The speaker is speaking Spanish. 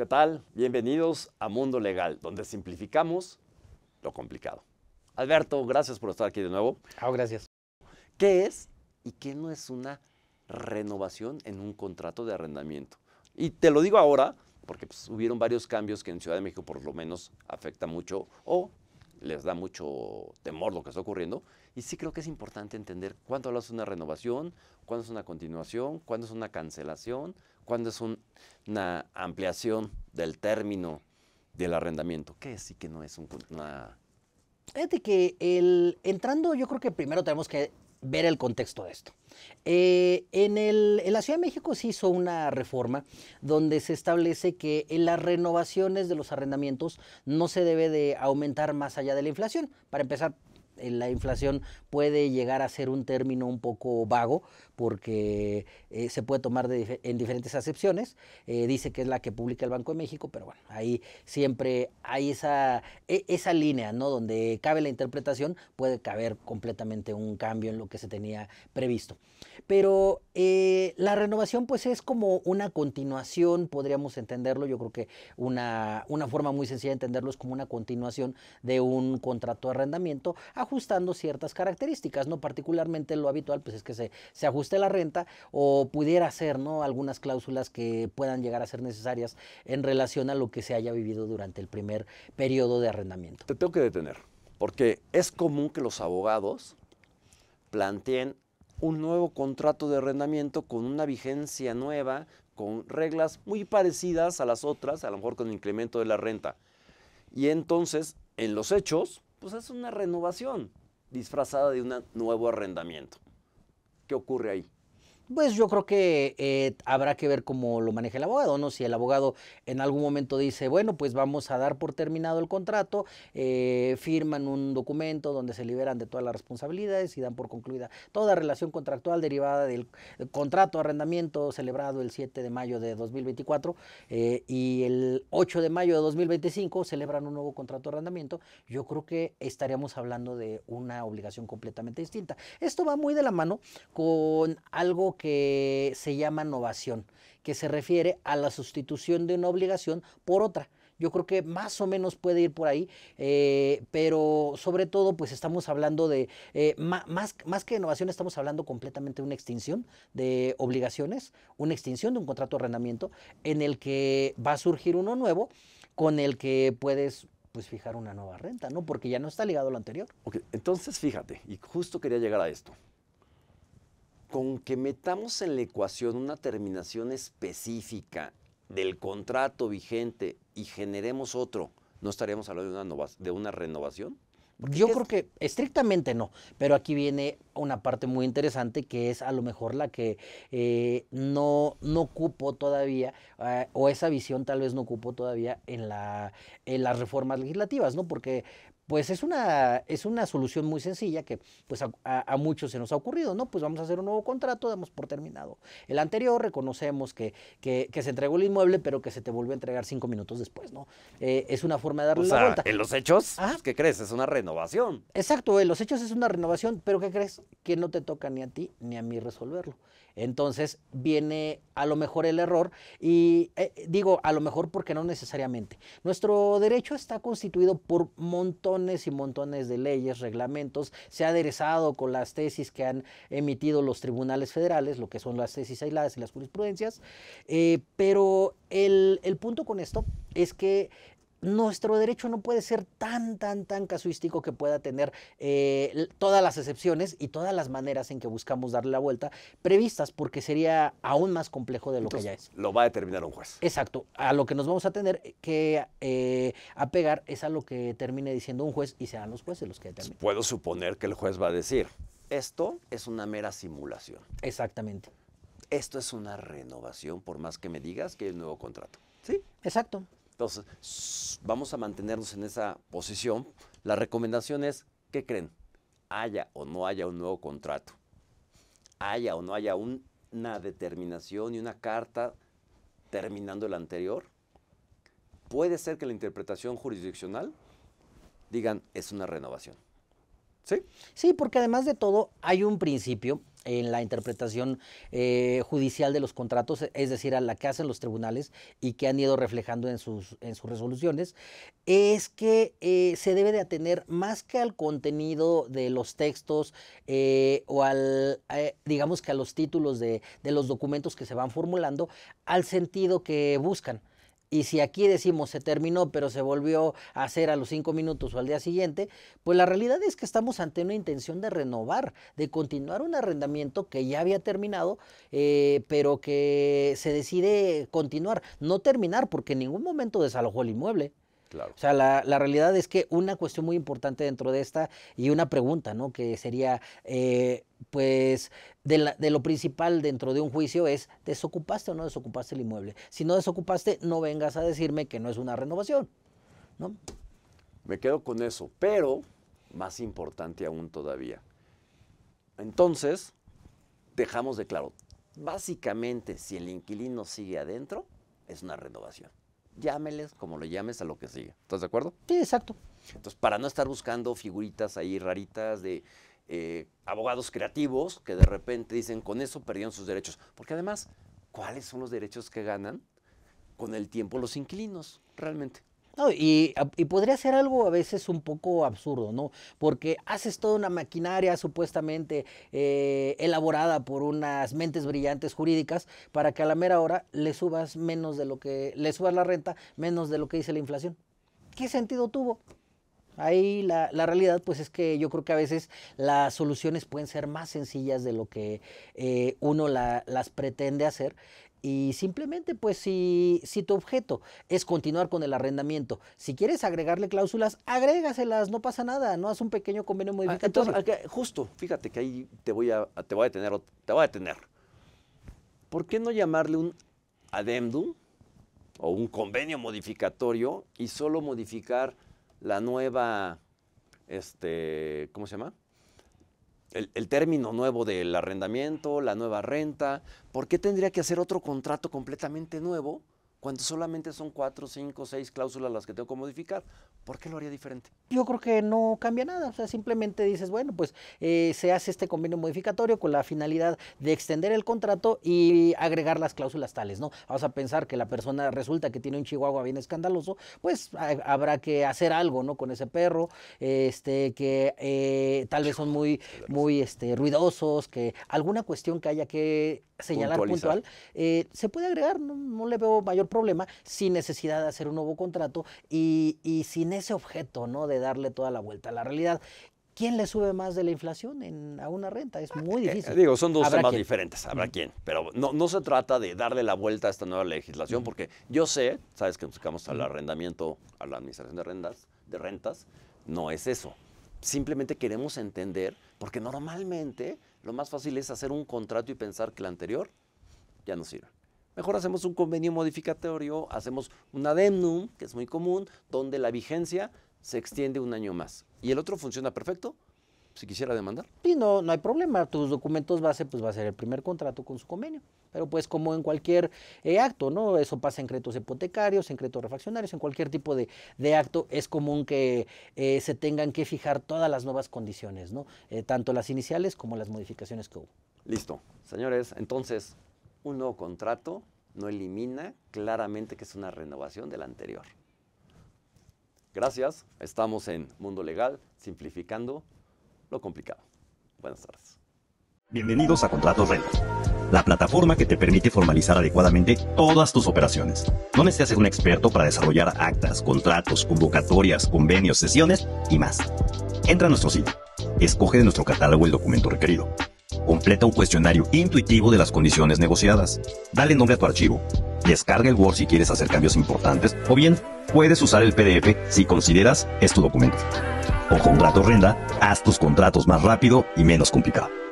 ¿Qué tal? Bienvenidos a Mundo Legal, donde simplificamos lo complicado. Alberto, gracias por estar aquí de nuevo. Ah, gracias. ¿Qué es y qué no es una renovación en un contrato de arrendamiento? Y te lo digo ahora porque pues, hubieron varios cambios que en Ciudad de México por lo menos afecta mucho o les da mucho temor lo que está ocurriendo. Y sí creo que es importante entender cuándo es una renovación, cuándo es una continuación, cuándo es una cancelación, cuándo es una ampliación del término del arrendamiento. ¿Qué es y qué no es un, una... Fíjate que el, entrando, yo creo que primero tenemos que ver el contexto de esto. Eh, en, el, en, la Ciudad de México se hizo una reforma donde se establece que en las renovaciones de los arrendamientos no se debe de aumentar más allá de la inflación. Para empezar, la inflación puede llegar a ser un término un poco vago porque eh, se puede tomar en diferentes acepciones. Eh, dice que es la que publica el Banco de México, pero bueno, ahí siempre hay esa, e-, esa línea, ¿no? Donde cabe la interpretación, puede caber completamente un cambio en lo que se tenía previsto. Pero eh, la renovación pues es como una continuación, podríamos entenderlo, yo creo que una, forma muy sencilla de entenderlo es como una continuación de un contrato de arrendamiento. A ajustando ciertas características, ¿no? Particularmente lo habitual, pues es que se, se ajuste la renta o pudiera ser, ¿no? Algunas cláusulas que puedan llegar a ser necesarias en relación a lo que se haya vivido durante el primer periodo de arrendamiento. Te tengo que detener, porque es común que los abogados planteen un nuevo contrato de arrendamiento con una vigencia nueva, con reglas muy parecidas a las otras, a lo mejor con incremento de la renta. Y entonces, en los hechos, pues es una renovación disfrazada de un nuevo arrendamiento. ¿Qué ocurre ahí? Pues yo creo que eh, habrá que ver cómo lo maneja el abogado, ¿no? Si el abogado en algún momento dice, bueno, pues vamos a dar por terminado el contrato, eh, firman un documento donde se liberan de todas las responsabilidades y dan por concluida toda relación contractual derivada del, eh, contrato de arrendamiento celebrado el 7 de mayo de 2024 y el 8 de mayo de 2025 celebran un nuevo contrato de arrendamiento, yo creo que estaríamos hablando de una obligación completamente distinta. Esto va muy de la mano con algo que que se llama innovación, que se refiere a la sustitución de una obligación por otra. Yo creo que más o menos puede ir por ahí, eh, pero sobre todo pues estamos hablando de, eh, más, más que innovación, estamos hablando completamente de una extinción de obligaciones, una extinción de un contrato de arrendamiento en el que va a surgir uno nuevo con el que puedes pues fijar una nueva renta, ¿no? Porque ya no está ligado a lo anterior. Ok, entonces fíjate, y justo quería llegar a esto. Aunque metamos en la ecuación una terminación específica mm. del contrato vigente y generemos otro, ¿no estaríamos hablando de una, de una renovación? Yo creo que estrictamente no, pero aquí viene una parte muy interesante que es a lo mejor la que eh, no, no todavía, eh, o esa visión tal vez no ocupó todavía en, en las reformas legislativas, ¿no? Porque pues es una, es una solución muy sencilla que pues a, muchos se nos ha ocurrido, ¿no? Pues vamos a hacer un nuevo contrato, damos por terminado. El anterior reconocemos que, que, se entregó el inmueble, pero que se te vuelve a entregar cinco minutos después, ¿no? Eh, es una forma de darle la vuelta. En los hechos, ah. pues, ¿qué crees? Es una renovación. Exacto, en los hechos es una renovación, pero ¿qué crees? Que no te toca ni a ti ni a mí resolverlo. Entonces viene a lo mejor el error y eh, digo a lo mejor porque no necesariamente. Nuestro derecho está constituido por montones y montones de leyes, reglamentos, se ha aderezado con las tesis que han emitido los tribunales federales, lo que son las tesis aisladas y las jurisprudencias, eh, pero el, el punto con esto es que nuestro derecho no puede ser tan, tan, tan casuístico que pueda tener eh, todas las excepciones y todas las maneras en que buscamos darle la vuelta previstas, porque sería aún más complejo de lo que ya es. Lo va a determinar un juez. Exacto. A lo que nos vamos a tener que eh, apegar es a lo que termine diciendo un juez y serán los jueces los que determinen. Puedo suponer que el juez va a decir, esto es una mera simulación. Exactamente. Esto es una renovación, por más que me digas que hay un nuevo contrato. Sí, exacto. Entonces, vamos a mantenernos en esa posición. La recomendación es, ¿qué creen? Haya o no haya un nuevo contrato, haya o no haya una determinación y una carta terminando el anterior, puede ser que la interpretación jurisdiccional digan es una renovación. ¿Sí? Sí, porque además de todo hay un principio en la interpretación eh, judicial de los contratos, es decir, a la que hacen los tribunales y que han ido reflejando en sus, en sus resoluciones, es que eh, se debe de atener más que al contenido de los textos eh, o al, digamos que a los títulos de los documentos que se van formulando, al sentido que buscan. Y si aquí decimos se terminó, pero se volvió a hacer a los cinco minutos o al día siguiente, pues la realidad es que estamos ante una intención de renovar, de continuar un arrendamiento que ya había terminado, eh, pero que se decide continuar, no terminar, porque en ningún momento desalojó el inmueble. O sea, la, realidad es que una cuestión muy importante dentro de esta y una pregunta, ¿no? Que sería, eh, pues, de, de, lo principal dentro de un juicio es, ¿desocupaste o no desocupaste el inmueble? Si no desocupaste, no vengas a decirme que no es una renovación, ¿no? Me quedo con eso, pero más importante aún todavía. Entonces, dejamos de claro, básicamente, si el inquilino sigue adentro, es una renovación llámeles como lo llames a lo que sigue. ¿Estás de acuerdo? Sí, exacto. Entonces, para no estar buscando figuritas ahí raritas de eh, abogados creativos que de repente dicen, con eso perdieron sus derechos. Porque además, ¿cuáles son los derechos que ganan con el tiempo los inquilinos realmente? y, podría ser algo a veces un poco absurdo, ¿no? Porque haces toda una maquinaria supuestamente eh, elaborada por unas mentes brillantes jurídicas para que a la mera hora le subas menos de lo que, le subas la renta menos de lo que dice la inflación. ¿Qué sentido tuvo? Ahí la, realidad pues es que yo creo que a veces las soluciones pueden ser más sencillas de lo que eh, uno las pretende hacer y simplemente, pues si, si tu objeto es continuar con el arrendamiento, si quieres agregarle cláusulas, agrégaselas, no pasa nada, no haz un pequeño convenio ah, modificatorio. entonces, justo, fíjate que ahí te voy a, te voy a detener, te voy a detener. ¿Por qué no llamarle un adendum o un convenio modificatorio y solo modificar la nueva, este, ¿cómo se llama? el, el, término nuevo del arrendamiento, la nueva renta, ¿por qué tendría que hacer otro contrato completamente nuevo cuando solamente son cuatro, cinco, seis cláusulas las que tengo que modificar. ¿Por qué lo haría diferente? Yo creo que no cambia nada, o sea, simplemente dices, bueno, pues eh, se hace este convenio modificatorio con la finalidad de extender el contrato y agregar las cláusulas tales, ¿no? Vamos a pensar que la persona resulta que tiene un chihuahua bien escandaloso, pues habrá que hacer algo, ¿no? Con ese perro, este, que eh, tal vez son muy, muy este, ruidosos, que alguna cuestión que haya que señalar puntual, eh, se puede agregar, no, le veo mayor problema, sin necesidad de hacer un nuevo contrato y, sin ese objeto ¿no? de darle toda la vuelta a la realidad. ¿Quién le sube más de la inflación en, a una renta? Es muy eh, difícil. digo, son dos temas diferentes, habrá quién, pero no, no se trata de darle la vuelta a esta nueva legislación, porque yo sé, sabes que buscamos al arrendamiento, a la administración de rentas, de rentas, no es eso. Simplemente queremos entender, porque normalmente lo más fácil es hacer un contrato y pensar que el anterior ya no sirve. Mejor hacemos un convenio modificatorio, hacemos un ademnum, que es muy común, donde la vigencia se extiende un año más. Y el otro funciona perfecto si quisiera demandar. Sí, no, no hay problema. Tus documentos base, pues va a ser el primer contrato con su convenio. Pero pues como en cualquier eh, acto, ¿no? Eso pasa en créditos hipotecarios, en créditos refaccionarios, en cualquier tipo de, acto es común que eh, se tengan que fijar todas las nuevas condiciones, ¿no? Eh, tanto las iniciales como las modificaciones que hubo. Listo. Señores, entonces, un nuevo contrato no elimina claramente que es una renovación del anterior. Gracias, estamos en Mundo Legal, simplificando lo complicado. Buenas tardes. Bienvenidos a Contratos Red, la plataforma que te permite formalizar adecuadamente todas tus operaciones. No necesitas ser un experto para desarrollar actas, contratos, convocatorias, convenios, sesiones y más. Entra a nuestro sitio, escoge de nuestro catálogo el documento requerido, completa un cuestionario intuitivo de las condiciones negociadas, dale nombre a tu archivo, descarga el Word si quieres hacer cambios importantes o bien puedes usar el PDF si consideras es tu documento. Con Contrato Renda, haz tus contratos más rápido y menos complicado.